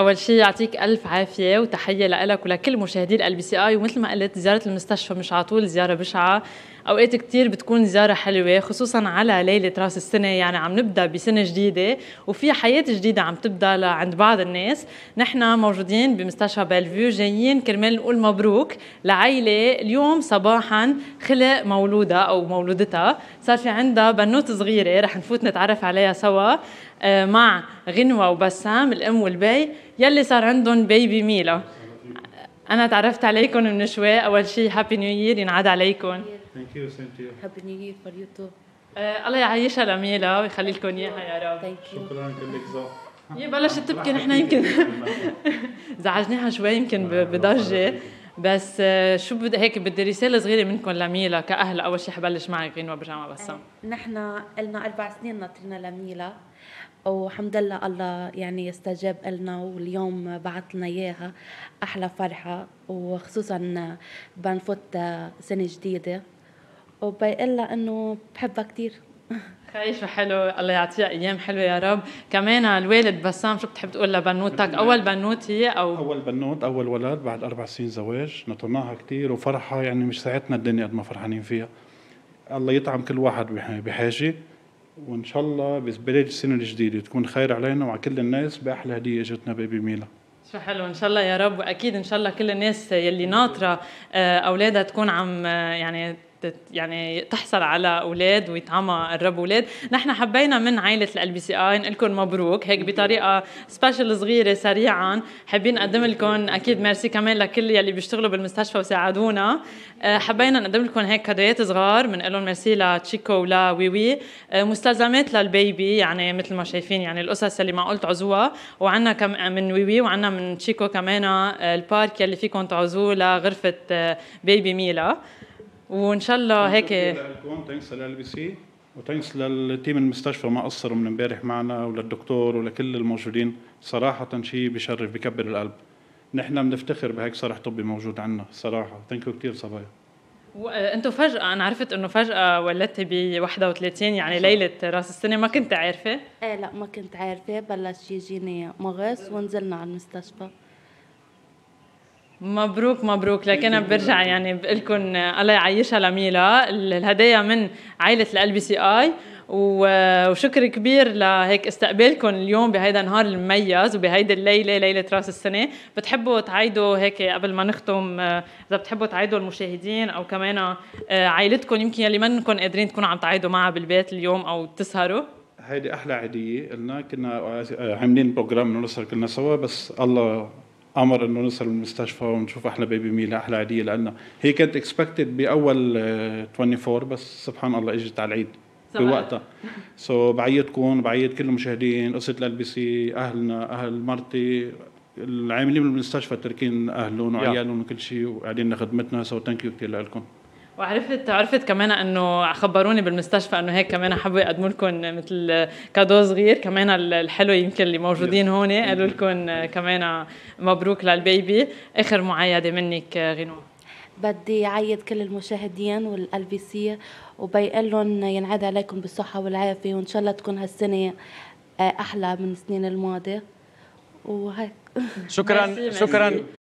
اول شيء يعطيك الف عافيه وتحيه لك ولكل مشاهدي ال بي سي اي ومثل ما قلت زياره المستشفى مش على طول زياره بشعه اوقات كثير بتكون زياره حلوه خصوصا على ليله راس السنه يعني عم نبدا بسنه جديده وفي حياه جديده عم تبدا لعند بعض الناس نحن موجودين بمستشفى بالفيو جايين كرمال نقول مبروك لعيله اليوم صباحا خلق مولوده او مولودتها صار في عندها بنوت صغيره رح نفوت نتعرف عليها سوا آه، مع غنوه وبسام الام والبي يلي صار عندهم بيبي ميلا انا تعرفت عليكم من شوي اول شيء هابي نيو يير ينعاد عليكم ثانك يو سيم تو يو هابي نيو يير فور يو تو الله يعيشها العميله آه، ويخلي لكم اياها يا رب ثانك يو شكرا لك هي بلشت تبكي نحن يمكن زعجناها شوي يمكن بضجه بس آه، شو بدي هيك بدي رساله صغيره منكم لميلا آه، كاهل اول شيء حبلش معك غنوه برجع مع بسام نحن قلنا اربع سنين ناطرين لميلا وحمد لله الله يعني استجاب لنا واليوم بعث لنا اياها احلى فرحه وخصوصا بنفوت سنه جديده وبيقول لها انه بحبها كثير خايفة حلو الله يعطيها ايام حلوه يا رب كمان الوالد بسام شو بتحب تقول لبنوتك اول بنوت هي او اول بنوت اول ولد بعد اربع سنين زواج نطرناها كثير وفرحه يعني مش ساعتنا الدنيا قد ما فرحانين فيها الله يطعم كل واحد بحاجه وان شاء الله ببلاش السنه الجديده تكون خير علينا وعلى كل الناس باحلى هديه اجتنا بيبي ميلا شو حلو ان شاء الله يا رب واكيد ان شاء الله كل الناس يلي ناطره آه، اولادها تكون عم آه، يعني يعني تحصل على اولاد ويتعمى قرب اولاد نحن حبينا من عائله بي سي اي نقول لكم مبروك هيك بطريقه سبيشل صغيره سريعا حابين نقدم لكم اكيد ميرسي كمان لكل يلي بيشتغلوا بالمستشفى وساعدونا آه، حبينا نقدم لكم هيك هدايات صغار بنقول ميرسي لتشيكو ولويوي آه، مستلزمات للبيبي يعني مثل ما شايفين يعني القصص اللي معقول تعزوها وعندنا كم آه، من ويوي وعندنا من تشيكو كمان البارك يلي فيكم تعزوه لغرفه بيبي ميلا وان شاء الله هيك لكم ثانكس لل بي سي وثانكس للتيم المستشفى ما قصروا من امبارح معنا وللدكتور ولكل الموجودين صراحه شيء بشرف بكبر القلب نحن بنفتخر بهيك صرح طبي موجود عندنا صراحه ثانك يو كثير صبايا وانتم آه، فجأة انا عرفت انه فجأة ولدتي ب 31 يعني صح. ليلة راس السنة ما كنت عارفة؟ ايه لا ما كنت عارفة بلش يجيني مغص ونزلنا على المستشفى مبروك مبروك لكن انا برجع يعني بقول لكم الله يعيشها لميلا الهدايا من عائله ال بي سي اي وشكر كبير لهيك استقبالكم اليوم بهيدا النهار المميز وبهيدي الليله ليله راس السنه بتحبوا تعيدوا هيك قبل ما نختم اذا بتحبوا تعيدوا المشاهدين او كمان آه، عائلتكم يمكن يلي منكم قادرين تكونوا عم تعيدوا معها بالبيت اليوم او تسهروا هيدي احلى عيديه قلنا كنا آه، عاملين بروجرام نسهر كلنا سوا بس الله امر انه نصل المستشفى ونشوف احلى بيبي ميلا احلى عاديه لنا هي كانت اكسبكتد باول 24 آه، بس سبحان الله اجت على العيد بوقتها سو so بعيدكم بعيد كل المشاهدين قصه ال بي سي اهلنا اهل مرتي العاملين بالمستشفى تركين اهلهم وعيالهم وكل شيء وقاعدين خدمتنا سو ثانك يو كثير لكم وعرفت عرفت كمان انه خبروني بالمستشفى انه هيك كمان حبوا يقدموا لكم مثل كادو صغير كمان الحلو يمكن اللي موجودين هون قالوا لكم كمان مبروك للبيبي اخر معايده منك غنوه بدي عيد كل المشاهدين سي وبيقول لهم ينعاد عليكم بالصحة والعافية وإن شاء الله تكون هالسنة آه، أحلى من السنين الماضية وهيك شكرا شكرا